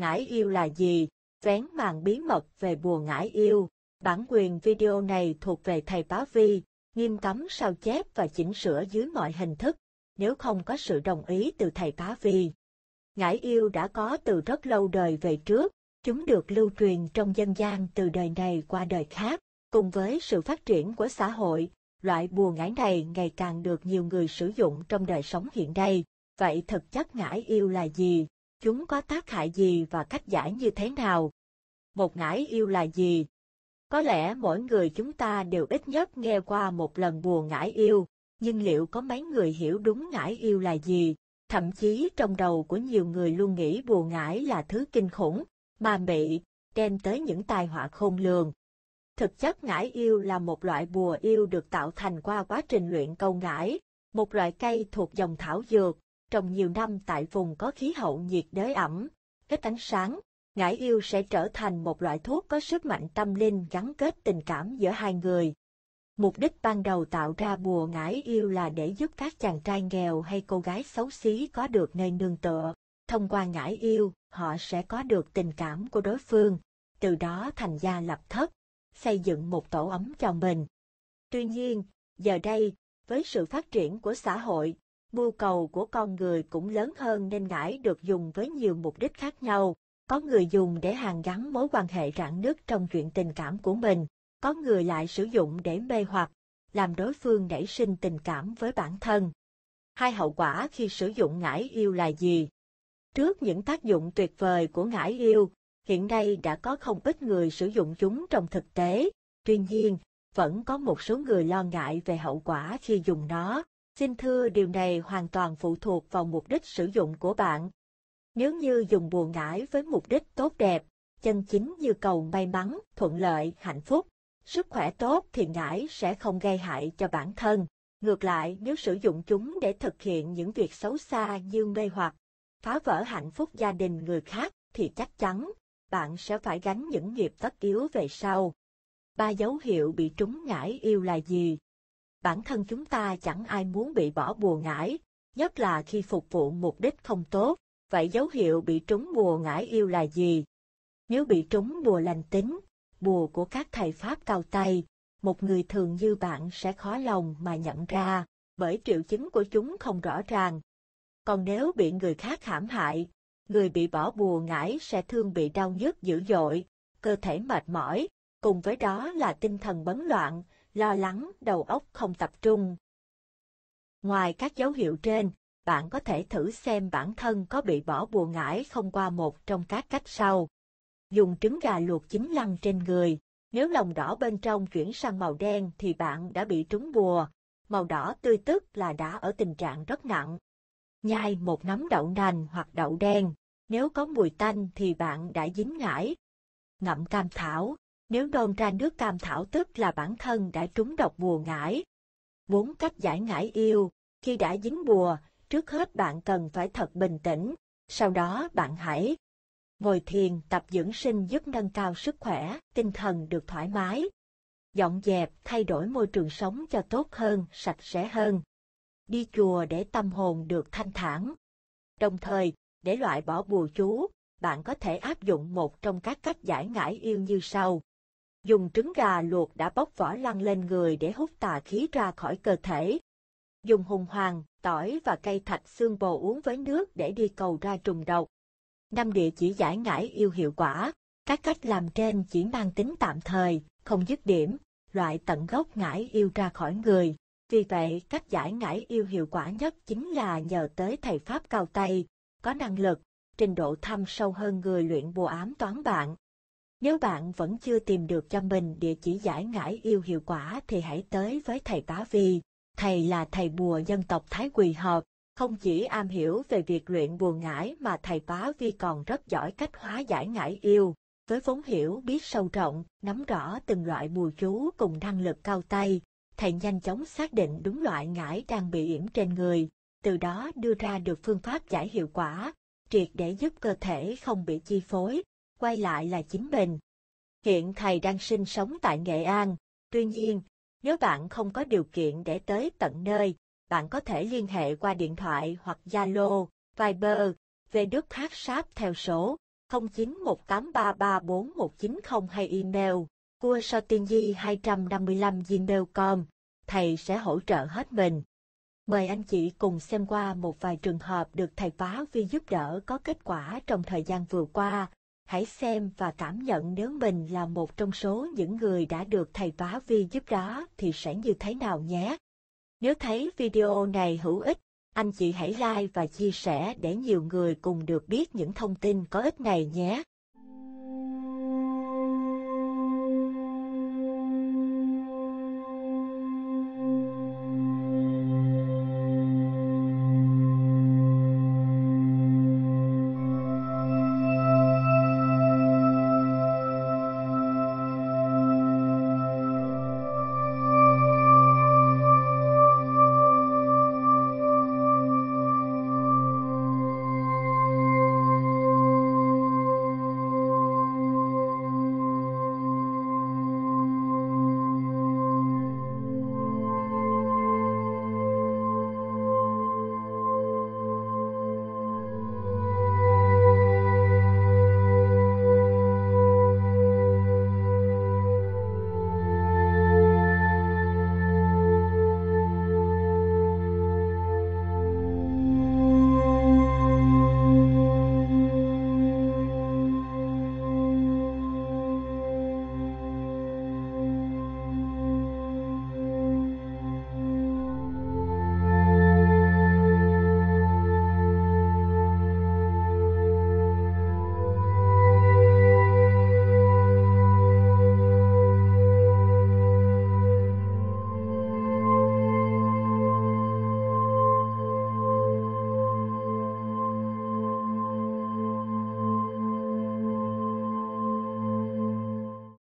Ngải yêu là gì? Vén màn bí mật về bùa ngải yêu. Bản quyền video này thuộc về thầy Bá Vi, nghiêm cấm sao chép và chỉnh sửa dưới mọi hình thức, nếu không có sự đồng ý từ thầy Bá Vi. Ngải yêu đã có từ rất lâu đời về trước, chúng được lưu truyền trong dân gian từ đời này qua đời khác. Cùng với sự phát triển của xã hội, loại bùa ngải này ngày càng được nhiều người sử dụng trong đời sống hiện nay. Vậy thực chất ngải yêu là gì? Chúng có tác hại gì và cách giải như thế nào? Một ngải yêu là gì? Có lẽ mỗi người chúng ta đều ít nhất nghe qua một lần bùa ngải yêu, nhưng liệu có mấy người hiểu đúng ngải yêu là gì? Thậm chí trong đầu của nhiều người luôn nghĩ bùa ngải là thứ kinh khủng, mà mị, đem tới những tai họa khôn lường. Thực chất ngải yêu là một loại bùa yêu được tạo thành qua quá trình luyện câu ngải, một loại cây thuộc dòng thảo dược, trồng nhiều năm tại vùng có khí hậu nhiệt đới ẩm, ít ánh sáng, ngải yêu sẽ trở thành một loại thuốc có sức mạnh tâm linh gắn kết tình cảm giữa hai người. Mục đích ban đầu tạo ra bùa ngải yêu là để giúp các chàng trai nghèo hay cô gái xấu xí có được nơi nương tựa. Thông qua ngải yêu, họ sẽ có được tình cảm của đối phương, từ đó thành gia lập thất, xây dựng một tổ ấm cho mình. Tuy nhiên, giờ đây, với sự phát triển của xã hội, Mưu cầu của con người cũng lớn hơn nên ngải được dùng với nhiều mục đích khác nhau. Có người dùng để hàn gắn mối quan hệ rạn nứt trong chuyện tình cảm của mình, có người lại sử dụng để mê hoặc, làm đối phương nảy sinh tình cảm với bản thân. Hai hậu quả khi sử dụng ngải yêu là gì? Trước những tác dụng tuyệt vời của ngải yêu, hiện nay đã có không ít người sử dụng chúng trong thực tế, tuy nhiên, vẫn có một số người lo ngại về hậu quả khi dùng nó. Xin thưa điều này hoàn toàn phụ thuộc vào mục đích sử dụng của bạn. Nếu như dùng bùa ngải với mục đích tốt đẹp, chân chính như cầu may mắn, thuận lợi, hạnh phúc, sức khỏe tốt thì ngải sẽ không gây hại cho bản thân. Ngược lại, nếu sử dụng chúng để thực hiện những việc xấu xa như mê hoặc, phá vỡ hạnh phúc gia đình người khác thì chắc chắn bạn sẽ phải gánh những nghiệp tất yếu về sau. Ba dấu hiệu bị trúng ngải yêu là gì? bản thân chúng ta chẳng ai muốn bị bỏ bùa ngải, nhất là khi phục vụ mục đích không tốt, vậy dấu hiệu bị trúng bùa ngải yêu là gì? Nếu bị trúng bùa lành tính, bùa của các thầy Pháp cao tay, một người thường như bạn sẽ khó lòng mà nhận ra, bởi triệu chứng của chúng không rõ ràng. Còn nếu bị người khác hãm hại, người bị bỏ bùa ngải sẽ thương bị đau nhức dữ dội, cơ thể mệt mỏi, cùng với đó là tinh thần bấn loạn, lo lắng, đầu óc không tập trung. Ngoài các dấu hiệu trên, bạn có thể thử xem bản thân có bị bỏ bùa ngải không qua một trong các cách sau. Dùng trứng gà luộc chín lăn trên người, nếu lòng đỏ bên trong chuyển sang màu đen thì bạn đã bị trúng bùa, màu đỏ tươi tức là đã ở tình trạng rất nặng. Nhai một nắm đậu nành hoặc đậu đen, nếu có mùi tanh thì bạn đã dính ngải. Ngậm cam thảo, nếu nôn ra nước cam thảo tức là bản thân đã trúng độc bùa ngải. vốn cách giải ngải yêu, khi đã dính bùa, trước hết bạn cần phải thật bình tĩnh, sau đó bạn hãy ngồi thiền tập dưỡng sinh giúp nâng cao sức khỏe, tinh thần được thoải mái, dọn dẹp, thay đổi môi trường sống cho tốt hơn, sạch sẽ hơn. Đi chùa để tâm hồn được thanh thản. Đồng thời, để loại bỏ bùa chú, bạn có thể áp dụng một trong các cách giải ngải yêu như sau. Dùng trứng gà luộc đã bóc vỏ lăn lên người để hút tà khí ra khỏi cơ thể. Dùng hùng hoàng, tỏi và cây thạch xương bồ uống với nước để đi cầu ra trùng độc. Năm địa chỉ giải ngải yêu hiệu quả, các cách làm trên chỉ mang tính tạm thời, không dứt điểm, loại tận gốc ngải yêu ra khỏi người. Vì vậy, cách giải ngải yêu hiệu quả nhất chính là nhờ tới thầy Pháp cao tay, có năng lực, trình độ thâm sâu hơn người luyện bùa ám toán bạn. Nếu bạn vẫn chưa tìm được cho mình địa chỉ giải ngải yêu hiệu quả thì hãy tới với thầy Tá Vi. Thầy là thầy bùa dân tộc Thái Quỳ Hợp, không chỉ am hiểu về việc luyện bùa ngải mà thầy Tá Vi còn rất giỏi cách hóa giải ngải yêu. Với vốn hiểu biết sâu rộng, nắm rõ từng loại bùa chú cùng năng lực cao tay, thầy nhanh chóng xác định đúng loại ngải đang bị yểm trên người, từ đó đưa ra được phương pháp giải hiệu quả, triệt để giúp cơ thể không bị chi phối, quay lại là chính mình. Hiện thầy đang sinh sống tại Nghệ An, tuy nhiên, nếu bạn không có điều kiện để tới tận nơi, bạn có thể liên hệ qua điện thoại hoặc Zalo, Viber, về Đức Hát Sáp theo số 0918334190 hay email cua so tiên di 255 gmail.com, thầy sẽ hỗ trợ hết mình. Mời anh chị cùng xem qua một vài trường hợp được thầy phá vi giúp đỡ có kết quả trong thời gian vừa qua hãy xem và cảm nhận nếu mình là một trong số những người đã được thầy bá vi giúp đó thì sẽ như thế nào nhé. Nếu thấy video này hữu ích, anh chị hãy like và chia sẻ để nhiều người cùng được biết những thông tin có ích này nhé.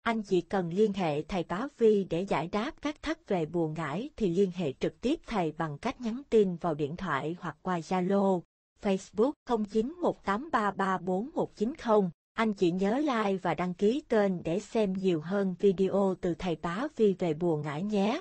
anh chỉ cần liên hệ thầy Bá Vi để giải đáp các thắc về bùa ngải thì liên hệ trực tiếp thầy bằng cách nhắn tin vào điện thoại hoặc qua Zalo, Facebook 0918334190. Anh chỉ nhớ like và đăng ký kênh để xem nhiều hơn video từ thầy Bá Vi về bùa ngải nhé.